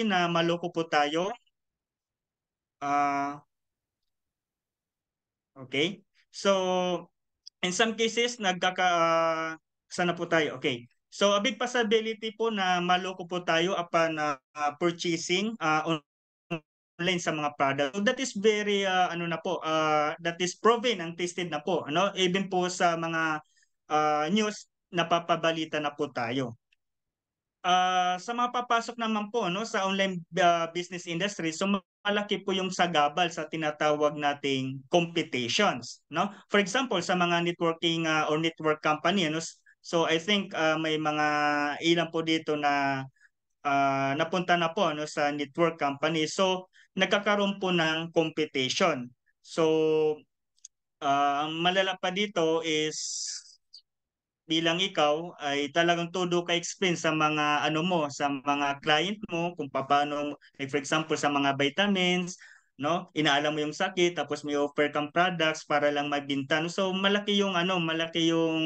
na maloko po tayo. Uh, okay? So, in some cases, nagkaka... Uh, sana po tayo? Okay. So, a big possibility po na maloko po tayo upon uh, purchasing uh, online sa mga product. So that is very uh, ano na po, uh, that is proven and tested na po, ano? Even po sa mga uh, news napapabalita na po tayo uh, sa mga papasok naman po no sa online uh, business industry so malaki po yung sagabal sa tinatawag nating competitions no for example sa mga networking uh, or network company no so i think uh, may mga ilan po dito na uh, napunta na po no sa network company so nagkakaroon po ng competition so uh, ang malala pa dito is bilang ikaw ay talagang todo ka expense sa mga ano mo, sa mga client mo kung paano like for example sa mga vitamins, no? Inaalam mo yung sakit tapos may offer kang products para lang mabinta. No? So malaki yung ano, malaki yung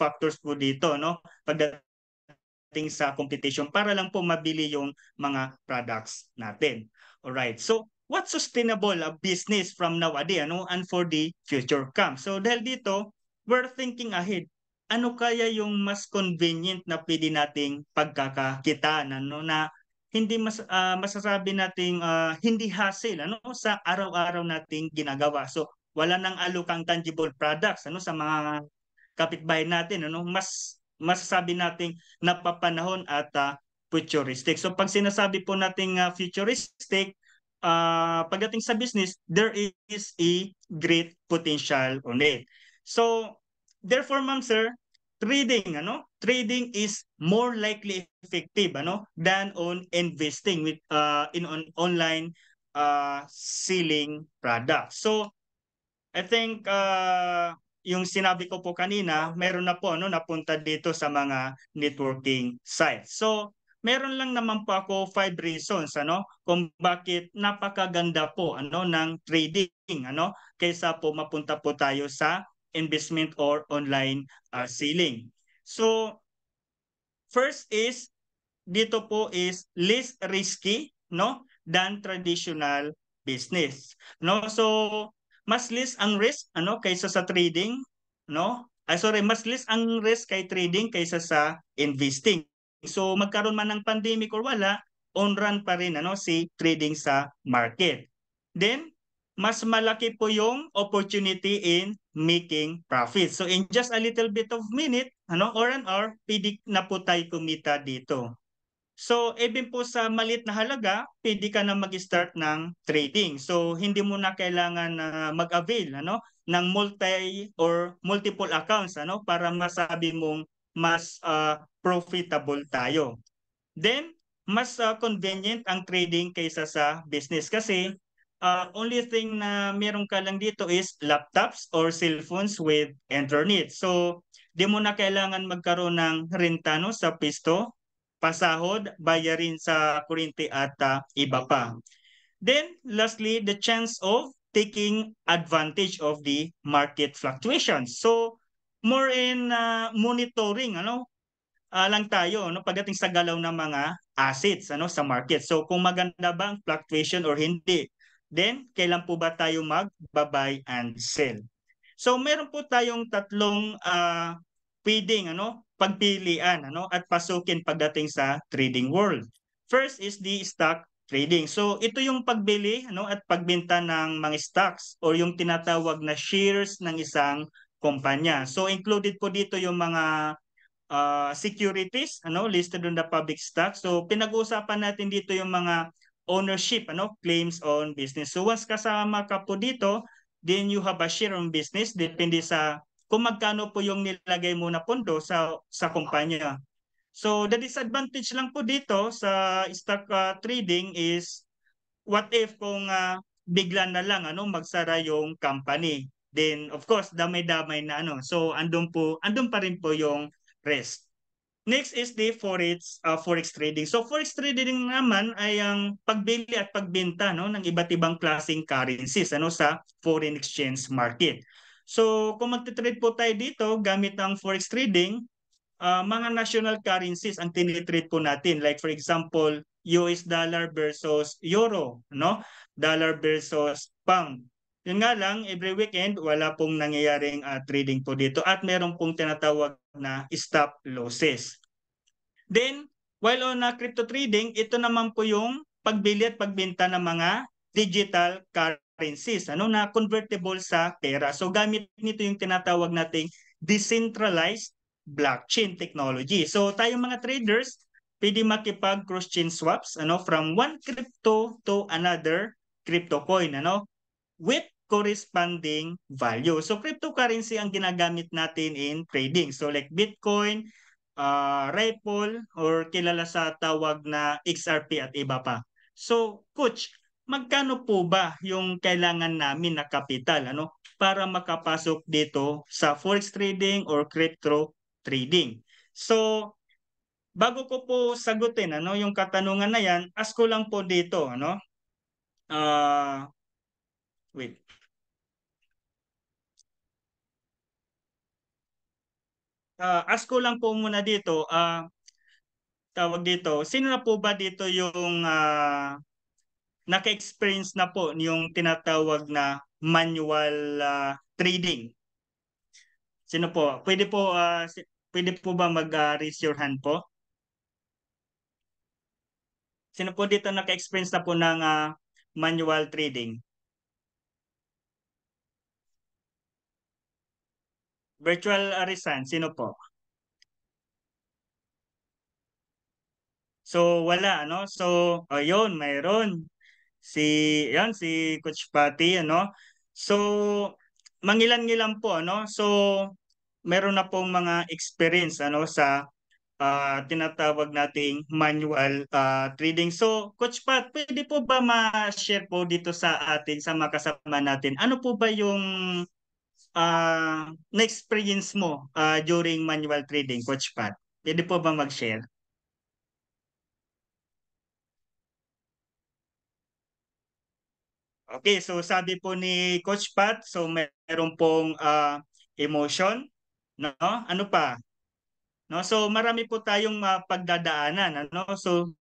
factors po dito, no? Pagdating sa competition para lang po mabili yung mga products natin. All right. So what sustainable a business from nowadays ano and for the future come. So dahil dito, we're thinking ahead ano kaya yung mas convenient na pwede nating pagkakakita ano, na hindi mas uh, masasabi nating uh, hindi hassle ano sa araw-araw nating ginagawa. So wala nang alukang tangible products ano sa mga kapitbahay natin ano mas masasabi nating napapanahon at uh, futuristic. So pag sinasabi po nating uh, futuristic uh, pagdating sa business there is a great potential on it. So therefore, ma'am, sir, trading, ano, trading is more likely effective, ano, than on investing with uh, in on online uh, selling product So, I think uh, yung sinabi ko po kanina, meron na po ano napunta dito sa mga networking sites. So, meron lang naman po ako five reasons ano kung bakit napakaganda po ano ng trading ano kaysa po mapunta po tayo sa investment or online uh, selling. So, first is, dito po is less risky no than traditional business. No? So, mas less ang risk ano kaysa sa trading, no? Ah, sorry, mas less ang risk kay trading kaysa sa investing. So, magkaroon man ng pandemic or wala, on-run pa rin ano, si trading sa market. Then, mas malaki po yung opportunity in making profit. So in just a little bit of minute, ano, or an hour, pwede na po tayo kumita dito. So even po sa malit na halaga, pwede ka na mag-start ng trading. So hindi mo na kailangan na mag-avail ano, ng multi or multiple accounts ano, para masabi mong mas uh, profitable tayo. Then, mas uh, convenient ang trading kaysa sa business kasi uh, only thing na meron ka lang dito is laptops or cellphones with internet. So, di mo na kailangan magkaroon ng renta no, sa pisto, pasahod, bayarin sa kurente at uh, iba pa. Then, lastly, the chance of taking advantage of the market fluctuations. So, more in uh, monitoring, ano, uh, lang tayo no pagdating sa galaw ng mga assets ano sa market. So kung maganda ba ang fluctuation or hindi. Then, kailan po ba tayo mag-buy and sell? So, meron po tayong tatlong uh, pwedeng ano, pagpilian ano, at pasukin pagdating sa trading world. First is the stock trading. So, ito yung pagbili ano, at pagbenta ng mga stocks or yung tinatawag na shares ng isang kumpanya. So, included po dito yung mga uh, securities ano, listed on the public stock. So, pinag-uusapan natin dito yung mga ownership, ano, claims on business. So once kasama ka po dito, then you have a share on business depende sa kung magkano po yung nilagay mo na pondo sa sa kumpanya. So the disadvantage lang po dito sa stock uh, trading is what if kung uh, bigla na lang ano magsara yung company. Then of course damay-damay na ano. So andun po andun pa rin po yung risk. Next is the forex uh, forex trading. So forex trading naman ay ang pagbili at pagbenta no ng iba't ibang klaseng currencies ano sa foreign exchange market. So kung magte-trade po tayo dito gamit ang forex trading, uh, mga national currencies ang tinitrade po natin like for example US dollar versus euro, no? Dollar versus pound. Yun nga lang, every weekend, wala pong nangyayaring uh, trading po dito. At meron pong tinatawag na stop losses. Then, while on uh, crypto trading, ito naman po yung pagbili at pagbenta ng mga digital currencies, ano na convertible sa pera. So gamit nito yung tinatawag nating decentralized blockchain technology. So tayong mga traders, pwede makipag cross-chain swaps ano from one crypto to another crypto coin ano with corresponding value. So cryptocurrency ang ginagamit natin in trading. So like Bitcoin, uh, Ripple, or kilala sa tawag na XRP at iba pa. So coach, magkano po ba yung kailangan namin na kapital ano para makapasok dito sa forex trading or crypto trading? So bago ko po sagutin ano yung katanungan na yan, ask ko lang po dito ano. Uh, wait. uh, ask ko lang po muna dito, uh, tawag dito, sino na po ba dito yung uh, naka-experience na po yung tinatawag na manual uh, trading? Sino po? Pwede po uh, pwede po ba mag-raise uh, your hand po? Sino po dito naka-experience na po ng uh, manual trading? Virtual Aristan, sino po? So wala ano. So ayun, mayroon si yan si Coach Patty ano. So mangilan-ngilan po ano. So meron na po mga experience ano sa uh, tinatawag nating manual uh, trading. So Coach Pat, pwede po ba ma-share po dito sa atin sa makasama natin? Ano po ba yung uh, na-experience mo uh, during manual trading, Coach Pat? Pwede po ba mag-share? Okay, so sabi po ni Coach Pat, so meron pong uh, emotion, no? Ano pa? No, so marami po tayong pagdadaanan, ano? So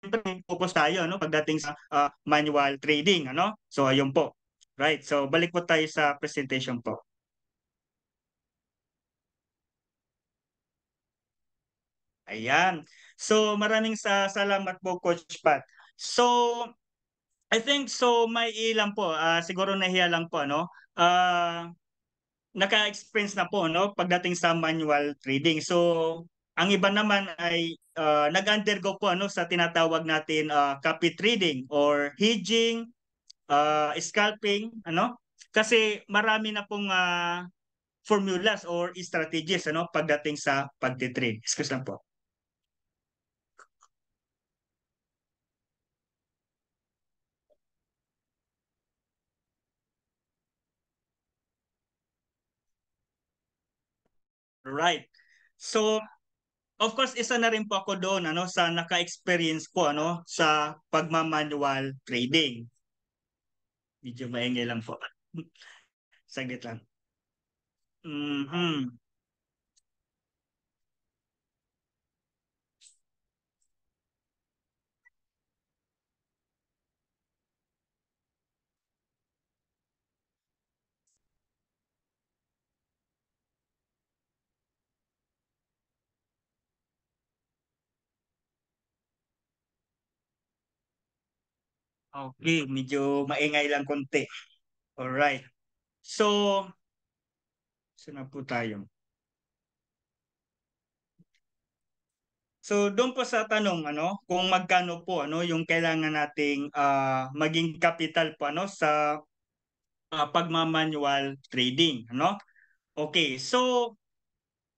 syempre focus tayo no pagdating sa uh, manual trading ano so ayun po right so balik po tayo sa presentation po Ayan. So maraming sa salamat po Coach Pat. So I think so may ilang po uh, siguro nahiya lang po no. Uh, ah, naka-experience na po no pagdating sa manual trading. So ang iba naman ay Uh, nag-undergo po ano sa tinatawag natin uh, copy trading or hedging, uh, scalping, ano? Kasi marami na pong uh, formulas or strategies ano pagdating sa pagte-trade. Excuse lang po. Right. So Of course, isa na rin po ako doon ano sa naka-experience ko ano sa pagmamanual trading. Medyo maingay lang po. Saglit lang. Mm-hmm. Okay, medyo maingay lang konti. All right. So, saan na po tayo? So, doon po sa tanong ano, kung magkano po ano yung kailangan nating uh, maging capital po ano sa uh, pagmamanual trading, ano? Okay, so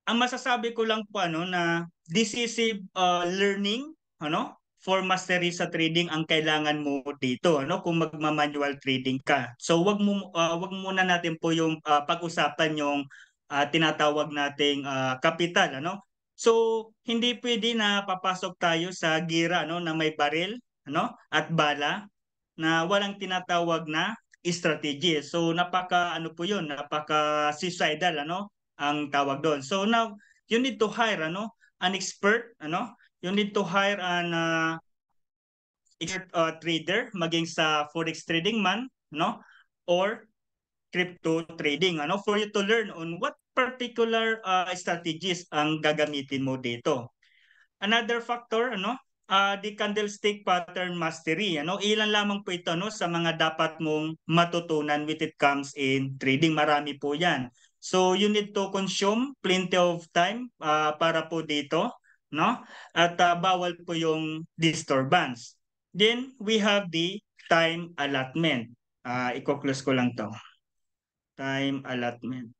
ang masasabi ko lang po ano na decisive uh, learning, ano? for mastery sa trading ang kailangan mo dito no kung magma-manual trading ka. So wag mo uh, wag muna natin po yung uh, pag-usapan yung uh, tinatawag nating uh, capital ano. So hindi pwede na papasok tayo sa gira no na may baril ano at bala na walang tinatawag na strategy. So napaka ano po 'yun, napaka suicidal ano ang tawag doon. So now you need to hire ano an expert ano you need to hire an uh, uh, trader maging sa forex trading man no or crypto trading ano for you to learn on what particular uh, strategies ang gagamitin mo dito another factor ano uh, the candlestick pattern mastery ano ilan lamang po ito no sa mga dapat mong matutunan with it comes in trading marami po yan so you need to consume plenty of time uh, para po dito no? At uh, bawal po yung disturbance. Then we have the time allotment. Uh, i-close ko lang to. Time allotment.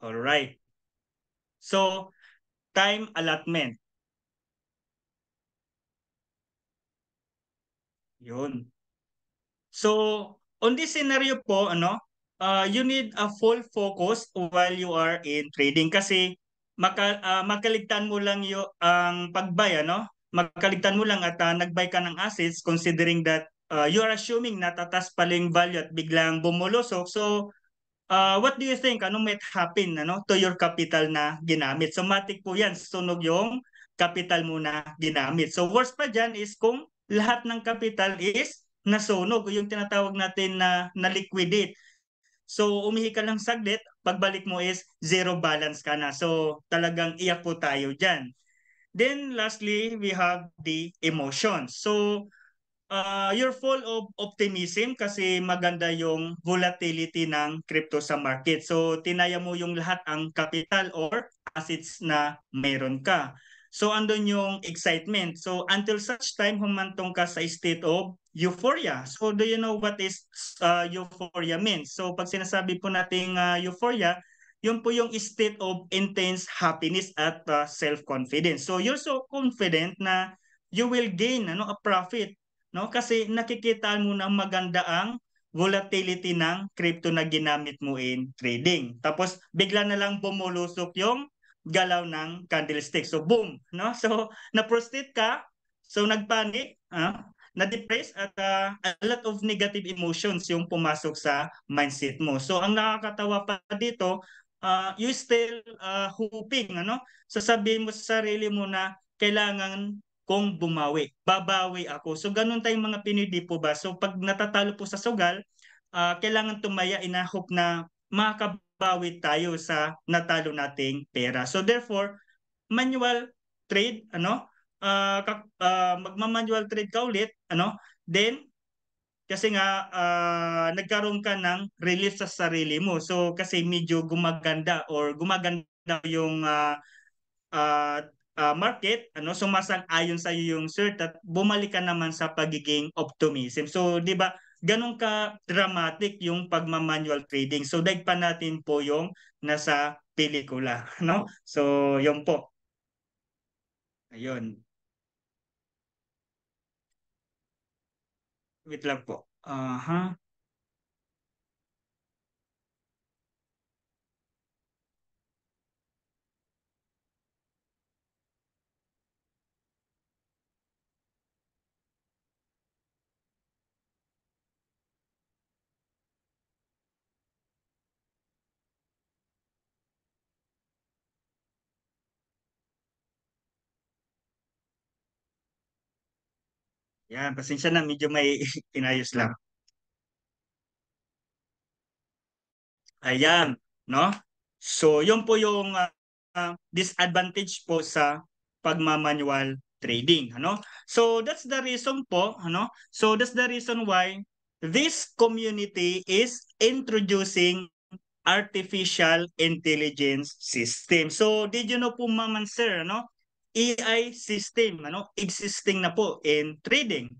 All right. So, time allotment. Yun. So, on this scenario po, ano, uh, you need a full focus while you are in trading kasi maka, uh, ah, makaligtan mo lang yung ang um, pagbay ano makaligtan mo lang at uh, nagbay ka ng assets considering that uh, you are assuming natatas pala yung value at biglang bumulusok so uh, what do you think ano might happen ano to your capital na ginamit so matik po yan sunog yung capital mo na ginamit so worst pa diyan is kung lahat ng capital is nasunog yung tinatawag natin na na liquidate So umihi ka lang saglit, pagbalik mo is zero balance ka na. So talagang iyak po tayo dyan. Then lastly, we have the emotions. So uh, ah, you're full of optimism kasi maganda yung volatility ng crypto sa market. So tinaya mo yung lahat ang capital or assets na meron ka. So andun yung excitement. So until such time humantong ka sa state of euphoria. So do you know what is uh, euphoria means? So pag sinasabi po nating uh, euphoria, yun po yung state of intense happiness at uh, self-confidence. So you're so confident na you will gain ano a profit, no? Kasi nakikita mo na maganda ang volatility ng crypto na ginamit mo in trading. Tapos bigla na lang bumulusok yung galaw ng candlestick. So boom, no? So na-prostate ka, so nagpanik, ah, na-depress at uh, a lot of negative emotions yung pumasok sa mindset mo. So ang nakakatawa pa dito, uh, ah, you still uh, hoping, ano? Sasabihin mo sa sarili mo na kailangan kong bumawi. Babawi ako. So ganun tayong mga Pinidi po ba? So pag natatalo po sa sugal, uh, kailangan tumaya in hope na makabawi tayo sa natalo nating pera. So therefore, manual trade, ano? Uh, uh, magmamanual trade ka ulit ano? Then kasi nga uh, nagkaroon ka ng relief sa sarili mo. So kasi medyo gumaganda or gumaganda yung uh, uh, uh, market, ano, sumasang-ayon sa iyo yung cert at bumalik ka naman sa pagiging optimism. So 'di ba? Ganun ka dramatic yung pagmamanual trading. So daig pa natin po yung nasa pelikula, no? So 'yon po. Ayun. Wait lang po. Aha. Uh-huh. Yan, pasensya na, medyo may inayos lang. Ayan, no? So, yun po yung uh, disadvantage po sa pagmamanual trading, ano? So, that's the reason po, ano? So, that's the reason why this community is introducing artificial intelligence system. So, did you know po, ma'am and sir, ano? AI system, ano, existing na po in trading.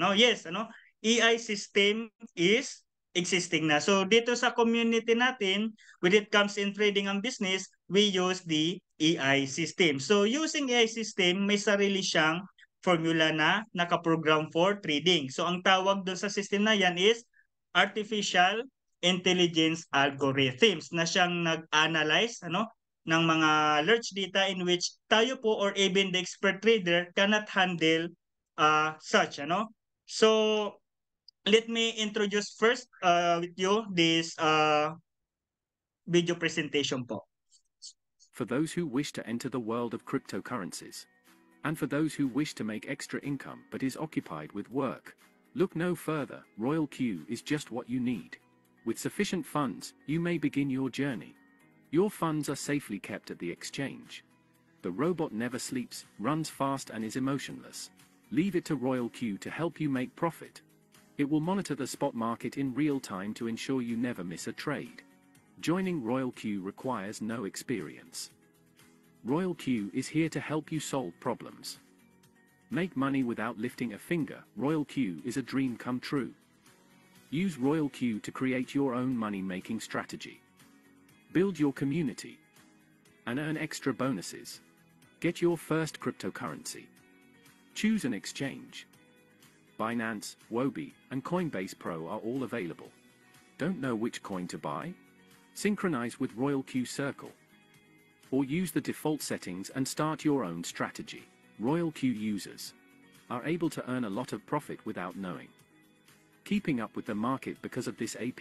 No, yes, ano, AI system is existing na. So dito sa community natin, when it comes in trading ang business, we use the AI system. So using AI system, may sarili siyang formula na naka-program for trading. So ang tawag doon sa system na yan is artificial intelligence algorithms na siyang nag-analyze ano ng mga large data in which tayo po or even the expert trader cannot handle uh, such. Ano? So, let me introduce first uh, with you this uh, video presentation po. For those who wish to enter the world of cryptocurrencies, and for those who wish to make extra income but is occupied with work, look no further, Royal Q is just what you need. With sufficient funds, you may begin your journey. Your funds are safely kept at the exchange. The robot never sleeps, runs fast and is emotionless. Leave it to Royal Q to help you make profit. It will monitor the spot market in real time to ensure you never miss a trade. Joining Royal Q requires no experience. Royal Q is here to help you solve problems. Make money without lifting a finger, Royal Q is a dream come true. Use Royal Q to create your own money-making strategy. Build your community. And earn extra bonuses. Get your first cryptocurrency. Choose an exchange. Binance, Wobi, and Coinbase Pro are all available. Don't know which coin to buy? Synchronize with Royal Q Circle. Or use the default settings and start your own strategy. Royal Q users are able to earn a lot of profit without knowing. Keeping up with the market because of this app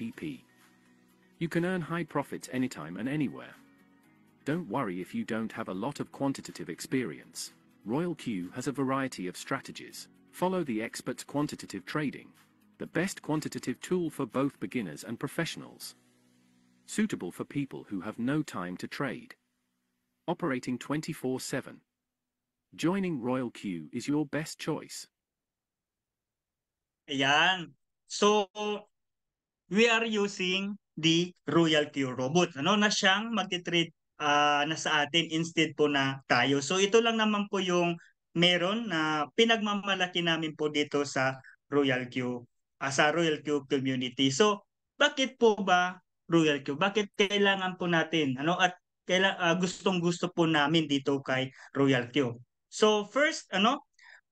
you can earn high profits anytime and anywhere. Don't worry if you don't have a lot of quantitative experience. Royal Q has a variety of strategies. Follow the expert's quantitative trading. The best quantitative tool for both beginners and professionals. Suitable for people who have no time to trade. Operating 24-7. Joining Royal Q is your best choice. Ayan. So, we are using the Royal Q robot. Ano na siyang magti-treat uh, na sa atin instead po na tayo. So ito lang naman po yung meron na pinagmamalaki namin po dito sa Royal Q uh, ah, sa Royal Q community. So bakit po ba Royal Q? Bakit kailangan po natin? Ano at kaila, uh, ah, gustong-gusto po namin dito kay Royal Q. So first, ano,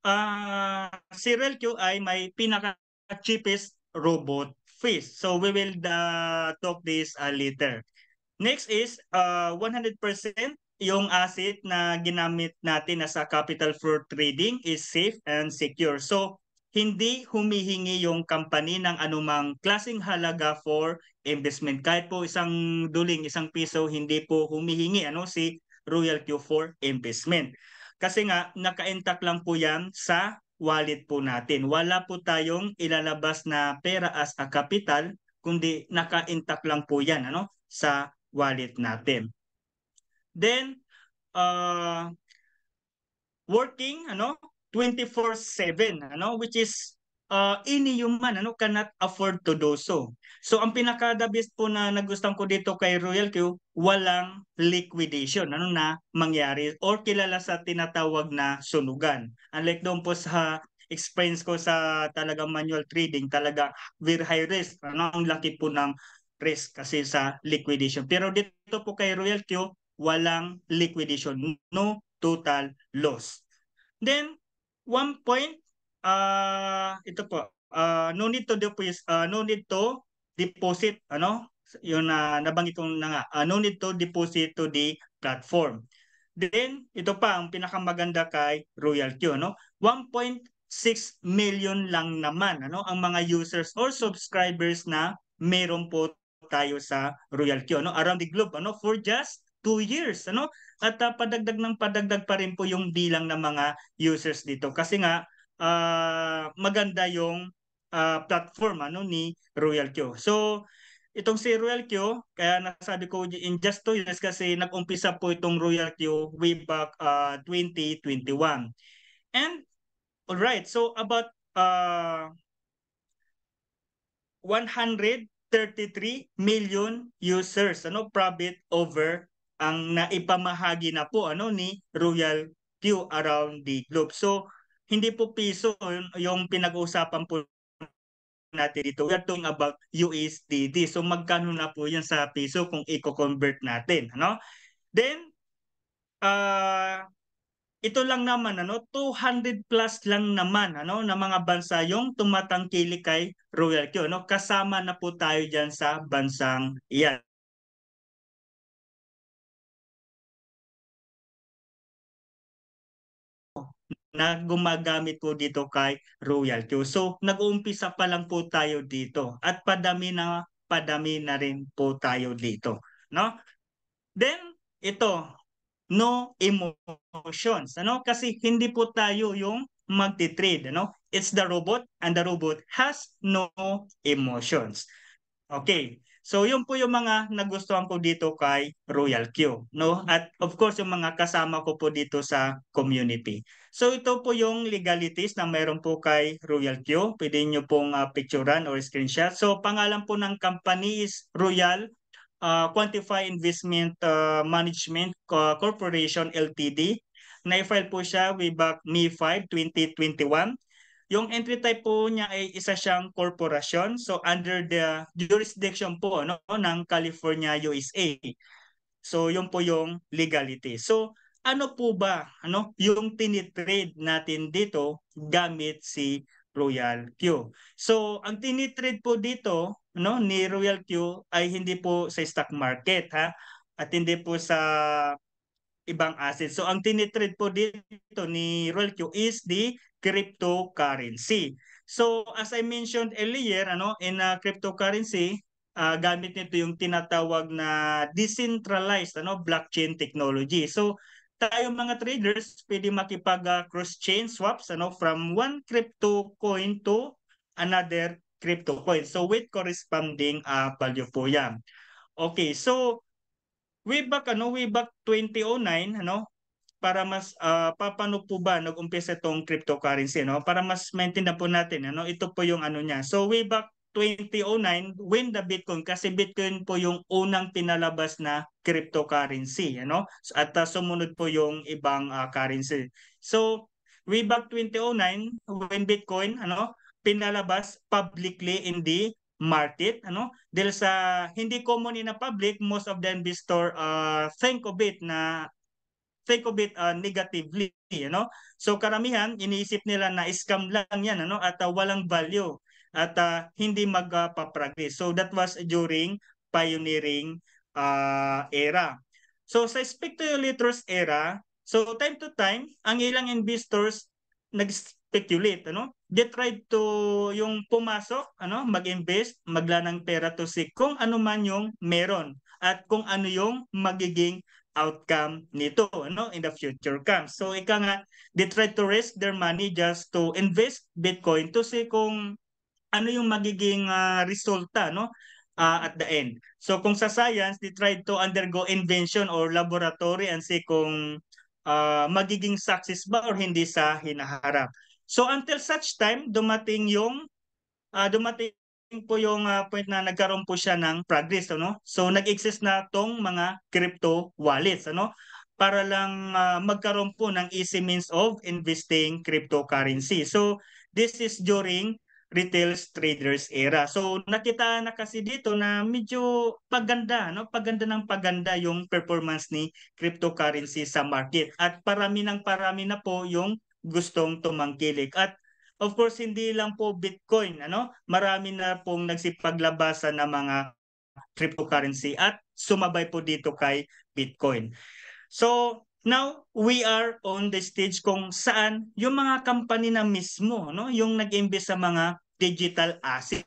uh, si Royal Q ay may pinaka cheapest robot fees. So we will uh, talk this uh, later. Next is uh, 100% yung asset na ginamit natin as a capital for trading is safe and secure. So hindi humihingi yung company ng anumang klaseng halaga for investment. Kahit po isang duling, isang piso, hindi po humihingi ano si Royal Q4 investment. Kasi nga, naka-intact lang po yan sa wallet po natin. Wala po tayong ilalabas na pera as a capital kundi naka-intact lang po 'yan ano sa wallet natin. Then uh, working ano 24/7 ano which is uh, any human ano cannot afford to do so. So ang pinaka the best po na nagustang ko dito kay Royal Q, walang liquidation ano na mangyari or kilala sa tinatawag na sunugan. Unlike doon po sa experience ko sa talaga manual trading, talaga very high risk. Ano ang laki po ng risk kasi sa liquidation. Pero dito po kay Royal Q, walang liquidation, no total loss. Then one point uh, ito po, uh, no need to deposit, uh, ah, no need to deposit, ano, yun na uh, nabanggit ko na nga, uh, no need to deposit to the platform. Then, ito pa, ang pinakamaganda kay Royal Q, no? 1.6 million lang naman, ano? Ang mga users or subscribers na meron po tayo sa Royal Q, no? Around the globe, ano? For just 2 years, ano? At uh, padagdag ng padagdag pa rin po yung bilang ng mga users dito. Kasi nga, uh, maganda yung uh, platform ano ni Royal Q. So itong si Royal Q, kaya nasabi ko in just two years kasi nag-umpisa po itong Royal Q way back uh, ah, 2021. And all right, so about uh, 133 million users ano profit over ang naipamahagi na po ano ni Royal Q around the globe. So hindi po piso yung pinag-uusapan po natin dito. We are talking about USDD. So magkano na po yan sa piso kung i-convert natin. Ano? Then, uh, ito lang naman, ano, 200 plus lang naman ano, na mga bansa yung tumatangkili kay Q. Ano? Kasama na po tayo dyan sa bansang iyan. na gumagamit po dito kay Royal Q. So nag-uumpisa pa lang po tayo dito at padami na padami na rin po tayo dito, no? Then ito no emotions, ano? Kasi hindi po tayo yung magti-trade, ano? It's the robot and the robot has no emotions. Okay. So yun po yung mga nagustuhan ko dito kay Royal Q, no? At of course yung mga kasama ko po dito sa community. So ito po yung legalities na meron po kay Royal Q. Pwede niyo pong uh, picturean or screenshot. So pangalan po ng company is Royal uh, ah, Quantify Investment uh, Management uh, Corporation LTD. Na-file po siya way back May 5, 2021. Yung entry type po niya ay isa siyang corporation. So under the jurisdiction po no, ng California USA. So yun po yung legality. So ano po ba ano yung tinitrade natin dito gamit si Royal Q. So ang tinitrade po dito no ni Royal Q ay hindi po sa stock market ha at hindi po sa ibang assets. So ang tinitrade po dito ni Rolkyo is the cryptocurrency. So as I mentioned earlier, ano in uh, cryptocurrency, uh, gamit nito yung tinatawag na decentralized ano blockchain technology. So tayo mga traders pwede makipag uh, cross chain swaps ano from one crypto coin to another crypto coin. So with corresponding uh, value po yan. Okay, so way back ano, way back 2009 ano, para mas uh, paano po ba nag-umpisa itong cryptocurrency no? Para mas maintindihan po natin ano, ito po yung ano niya. So way back 2009 when the Bitcoin kasi Bitcoin po yung unang pinalabas na cryptocurrency ano at uh, sumunod po yung ibang uh, currency. So way back 2009 when Bitcoin ano pinalabas publicly in the market ano dahil sa hindi common in the public most of the investor uh, think of it na think of it uh, negatively you know so karamihan iniisip nila na scam lang yan ano at uh, walang value at uh, hindi magpa-progress so that was during pioneering uh, era so sa speculators era so time to time ang ilang investors nag speculate ano they tried to yung pumasok ano mag-invest magla ng pera to see kung ano man yung meron at kung ano yung magiging outcome nito ano in the future comes so ika nga they tried to risk their money just to invest bitcoin to see kung ano yung magiging uh, resulta no uh, at the end so kung sa science they tried to undergo invention or laboratory and see kung uh, magiging success ba or hindi sa hinaharap So until such time, dumating yung uh, dumating po yung uh, point na nagkaroon po siya ng progress ano so nag-exist na tong mga crypto wallets ano para lang uh, magkaroon po ng easy means of investing cryptocurrency so this is during retail traders era so nakita na kasi dito na medyo paganda no paganda ng paganda yung performance ni cryptocurrency sa market at parami ng parami na po yung gustong tumangkilik. At of course, hindi lang po Bitcoin. ano Marami na pong nagsipaglabasan ng mga cryptocurrency at sumabay po dito kay Bitcoin. So now we are on the stage kung saan yung mga company na mismo, no, yung nag-invest sa mga digital assets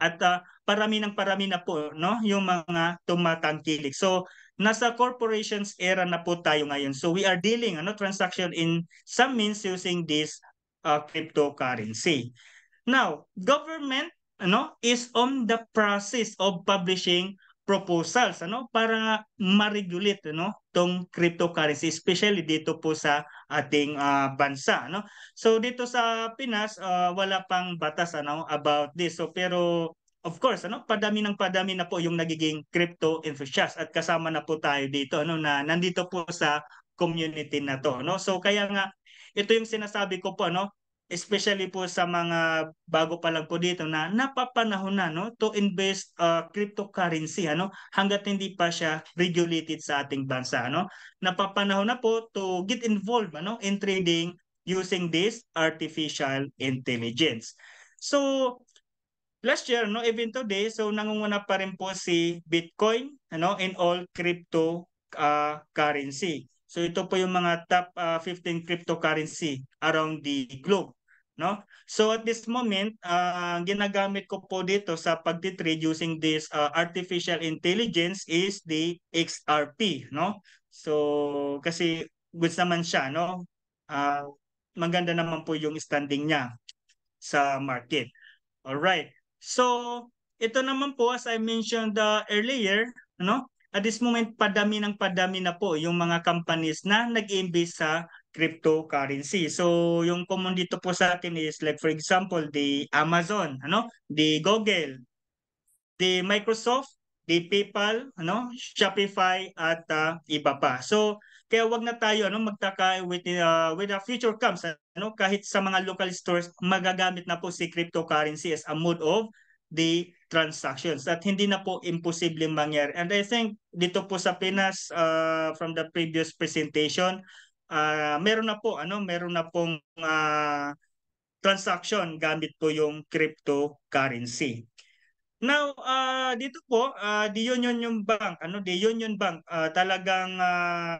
at uh, parami ng parami na po no yung mga tumatangkilik. So nasa corporations era na po tayo ngayon. So we are dealing ano transaction in some means using this uh, cryptocurrency. Now, government ano is on the process of publishing proposals ano para ma-regulate ano tong cryptocurrency especially dito po sa ating uh, bansa ano so dito sa Pinas uh, wala pang batas ano about this so pero of course, ano, padami ng padami na po yung nagiging crypto enthusiast at kasama na po tayo dito ano na nandito po sa community na to, no? So kaya nga ito yung sinasabi ko po, no? especially po sa mga bago pa lang po dito na napapanahon na no to invest uh, cryptocurrency ano hangga't hindi pa siya regulated sa ating bansa ano napapanahon na po to get involved ano in trading using this artificial intelligence so last year no even today so nangunguna pa rin po si Bitcoin ano in all crypto uh, currency. So ito po yung mga top uh, ah, 15 cryptocurrency around the globe no? So at this moment, uh, ginagamit ko po dito sa pagtitrade using this uh, artificial intelligence is the XRP, no? So kasi goods naman siya, no? Uh, maganda naman po yung standing niya sa market. All right. So, ito naman po as I mentioned uh, earlier, ano? At this moment padami ng padami na po yung mga companies na nag-invest sa cryptocurrency. So, yung common dito po sa atin is like for example, the Amazon, ano? The Google, the Microsoft, the PayPal, ano? Shopify at uh, iba pa. So, kaya wag na tayo ano magtaka with uh, with the future comes ano kahit sa mga local stores magagamit na po si cryptocurrency as a mode of the transactions at hindi na po imposible mangyari. And I think dito po sa Pinas uh, from the previous presentation uh, meron na po ano meron na pong uh, transaction gamit po yung cryptocurrency. Now, uh, dito po, uh, the Union bank, ano, the Union Bank, uh, talagang uh,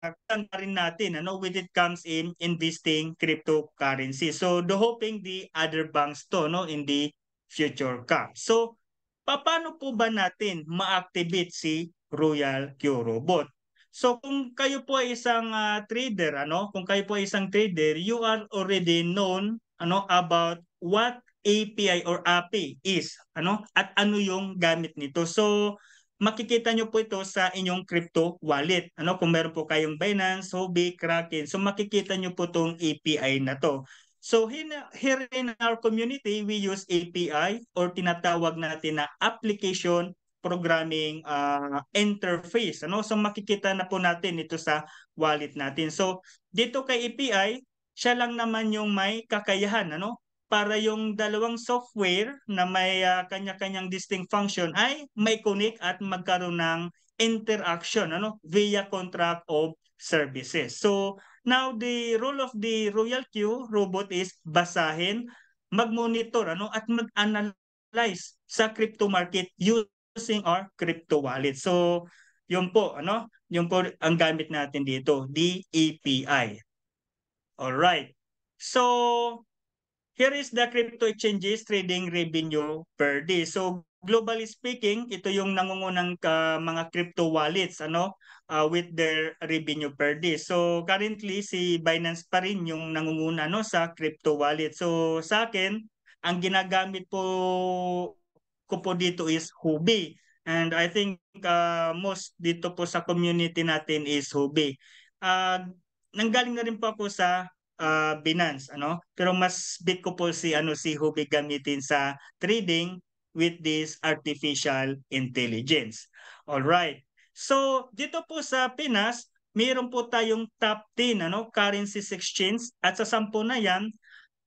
tanda rin natin ano with it comes in investing cryptocurrency. So the hoping the other banks to no in the future come. So paano po ba natin ma-activate si Royal Q Robot? So kung kayo po ay isang uh, trader ano, kung kayo po ay isang trader, you are already known ano about what API or API is ano at ano yung gamit nito. So makikita nyo po ito sa inyong crypto wallet. Ano, kung meron po kayong Binance, Huobi, Kraken. So makikita nyo po itong API na to. So here in our community, we use API or tinatawag natin na application programming uh, interface. Ano? So makikita na po natin ito sa wallet natin. So dito kay API, siya lang naman yung may kakayahan ano para yung dalawang software na may uh, kanya-kanyang distinct function ay may connect at magkaroon ng interaction ano via contract of services. So now the role of the Royal Q robot is basahin, magmonitor ano at mag-analyze sa crypto market using our crypto wallet. So yun po ano, yun po ang gamit natin dito, the API. All right. So Here is the crypto exchanges trading revenue per day. So globally speaking, ito yung nangungunang uh, mga crypto wallets ano uh, with their revenue per day. So currently si Binance pa rin yung nangunguna no sa crypto wallet. So sa akin, ang ginagamit po ko po dito is Hubi. And I think uh, most dito po sa community natin is Hubi. Uh, nanggaling na rin po ako sa uh, Binance ano pero mas bit ko po si ano si Hubi gamitin sa trading with this artificial intelligence. All right. So dito po sa Pinas, meron po tayong top 10 ano currencies exchange at sa 10 na 'yan,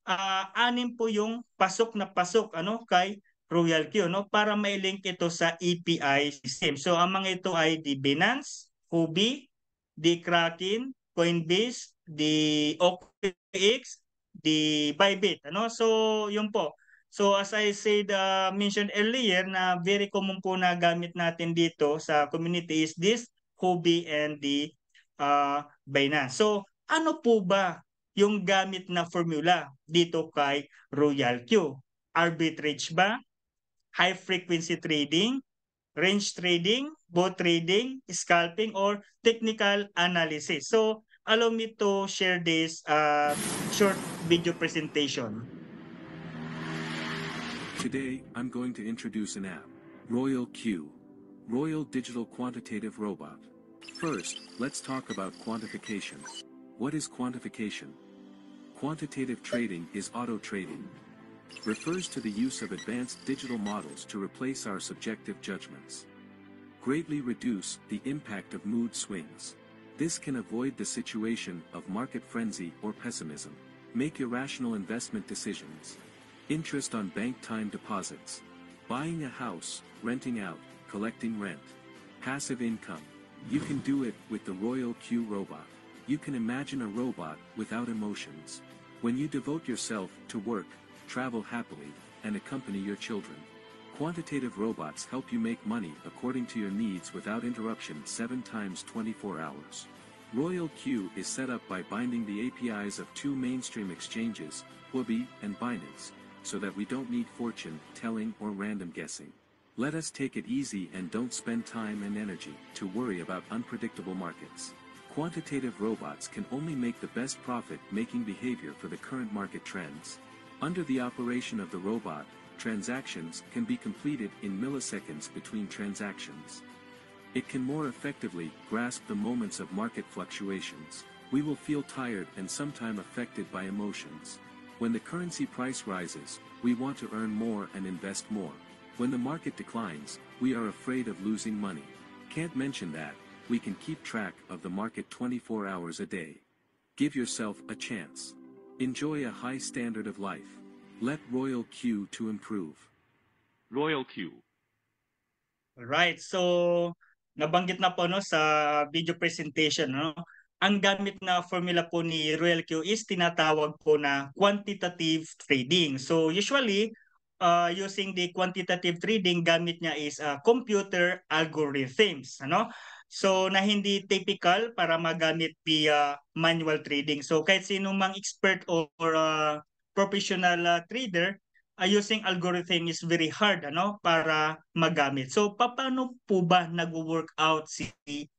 uh, anim po yung pasok na pasok ano kay Royal Q no para mai-link ito sa API e system. So ang mga ito ay di Binance, Huobi, di Kraken, Coinbase, the OKX, the Bybit. Ano? So, yun po. So, as I said, uh, mentioned earlier na very common po na gamit natin dito sa community is this Huobi and the uh, Binance. So, ano po ba yung gamit na formula dito kay Royal Q? Arbitrage ba? High frequency trading? range trading, bot trading, scalping, or technical analysis. So, allow me to share this uh, short video presentation. Today, I'm going to introduce an app, Royal Q, Royal Digital Quantitative Robot. First, let's talk about quantification. What is quantification? Quantitative trading is auto trading. Refers to the use of advanced digital models to replace our subjective judgments. Greatly reduce the impact of mood swings. This can avoid the situation of market frenzy or pessimism. Make irrational investment decisions. Interest on bank time deposits. Buying a house, renting out, collecting rent. Passive income. You can do it with the Royal Q robot. You can imagine a robot without emotions. When you devote yourself to work, travel happily, and accompany your children. Quantitative robots help you make money according to your needs without interruption 7 times 24 hours. Royal Q is set up by binding the APIs of two mainstream exchanges, Huobi and Binance, so that we don't need fortune telling or random guessing. Let us take it easy and don't spend time and energy to worry about unpredictable markets. Quantitative robots can only make the best profit-making behavior for the current market trends. Under the operation of the robot, transactions can be completed in milliseconds between transactions. It can more effectively grasp the moments of market fluctuations. We will feel tired and sometime affected by emotions. When the currency price rises, we want to earn more and invest more. When the market declines, we are afraid of losing money. Can't mention that, we can keep track of the market 24 hours a day. Give yourself a chance. Enjoy a high standard of life. Let Royal Q to improve. Royal Q. All right. So nabanggit na po no sa video presentation no ang gamit na formula po ni Royal Q is tinatawag po na quantitative trading. So usually, uh, using the quantitative trading, gamit niya is uh, computer algorithms. Ano? So na hindi typical para magamit via manual trading. So kahit sino mang expert or, or uh, professional uh, trader, uh, using algorithm is very hard ano para magamit. So paano po ba nag-work out si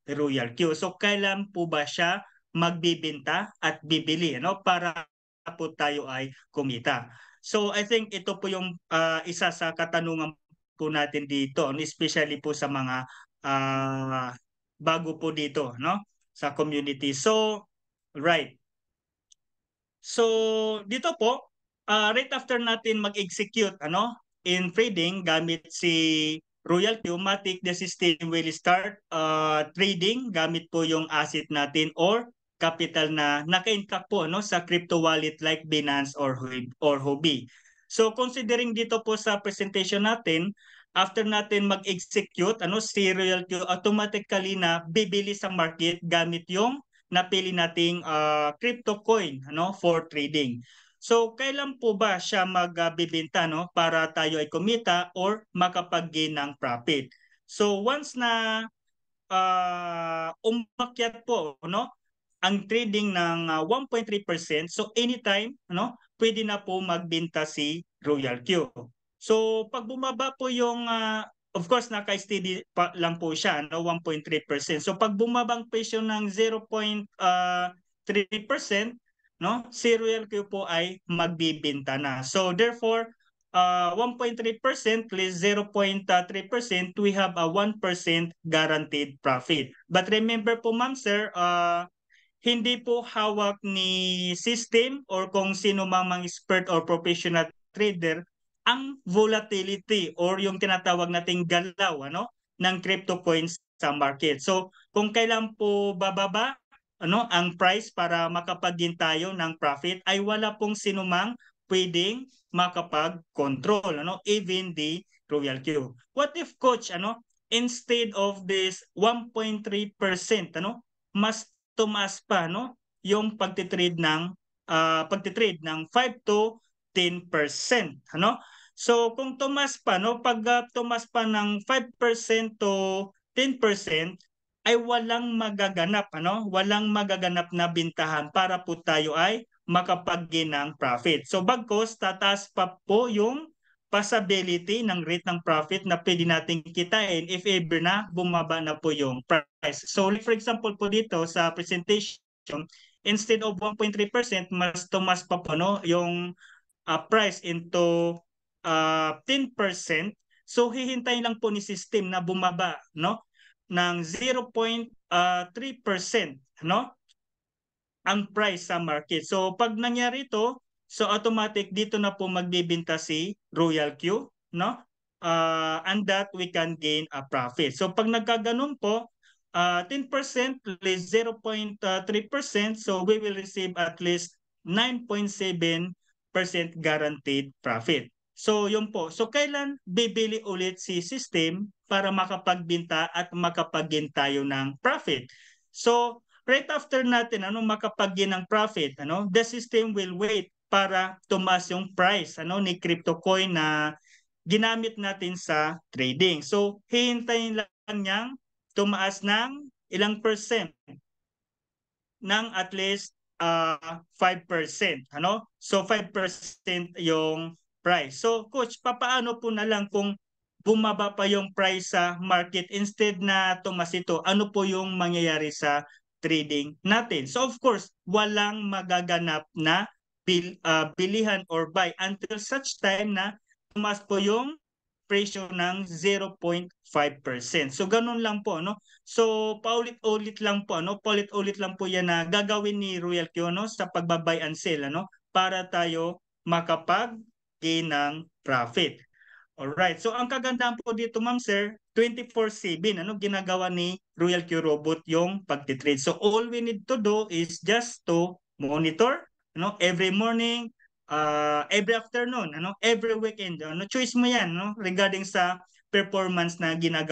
Royal Q? So kailan po ba siya magbibenta at bibili ano para po tayo ay kumita. So I think ito po yung uh, isa sa katanungan po natin dito, ano, especially po sa mga uh, bago po dito no sa community. So right. So dito po uh, right after natin mag-execute ano in trading gamit si Royal Pneumatic, the system will start uh, trading gamit po yung asset natin or capital na naka-intact po no sa crypto wallet like Binance or or Hobi. So considering dito po sa presentation natin, after natin mag-execute ano si Royal automatically na bibili sa market gamit yung napili nating uh, crypto coin ano for trading. So kailan po ba siya magbebenta no para tayo ay kumita or makapag-gain ng profit? So once na uh, umakyat po no ang trading ng uh, ah, 1.3%, so anytime no pwede na po magbenta si Royal Q. So pag bumaba po yung uh, of course naka-steady pa lang po siya no 1.3%. So pag bumabang presyo ng 0.3% no? Serial Q po ay magbibenta na. So therefore, uh, 1.3% plus 0.3%, we have a 1% guaranteed profit. But remember po ma'am sir, uh, hindi po hawak ni system or kung sino mang mga expert or professional trader ang volatility or yung tinatawag nating galaw ano ng crypto coins sa market. So kung kailan po bababa ano ang price para makapagin tayo ng profit ay wala pong sinumang pwedeng makapag-control ano even the Royal Q. What if coach ano instead of this 1.3% ano mas tumaas pa no yung pagtitrade ng uh, pagtitrade ng 5 to 10% ano So kung tumaas pa no pag uh, ah, tumas pa ng 5% to 10%, ay walang magaganap, ano? Walang magaganap na bintahan para po tayo ay makapag profit. So bagkos, tataas pa po yung possibility ng rate ng profit na pwede nating kitain if ever na bumaba na po yung price. So for example po dito sa presentation, instead of 1.3%, mas tumas pa po no, yung uh, price into uh, ah, 10%. So hihintayin lang po ni system na bumaba, no? ng 0.3% ah, no? ang price sa market. So pag nangyari ito, so automatic dito na po magbibenta si Royal Q, no? Uh, and that we can gain a profit. So pag nagkaganon po, uh, ah, 10% plus 0.3%, so we will receive at least 9.7% guaranteed profit. So yun po. So kailan bibili ulit si system para makapagbinta at makapagin tayo ng profit. So, right after natin ano makapagin ng profit, ano, the system will wait para tumaas yung price ano ni crypto coin na ginamit natin sa trading. So, hihintayin lang niyang tumaas ng ilang percent ng at least uh, ah, 5%, ano? So 5% yung price. So coach, paano po na lang kung bumaba pa yung price sa market instead na tumas ito, ano po yung mangyayari sa trading natin? So of course, walang magaganap na bil, uh, bilihan or buy until such time na tumas po yung presyo ng 0.5%. So ganun lang po No? So paulit-ulit lang po No? paulit-ulit lang po 'yan na gagawin ni Royal Q no sa pagba-buy and sell no? para tayo makapag gain ng profit. Alright, so ang kagandahan po dito ma'am sir, 24-7, ano, ginagawa ni Royal Q Robot yung pagtitrade. So all we need to do is just to monitor, ano, every morning, uh, every afternoon, ano, every weekend. Ano, choice mo yan, no, regarding sa performance na ginagawa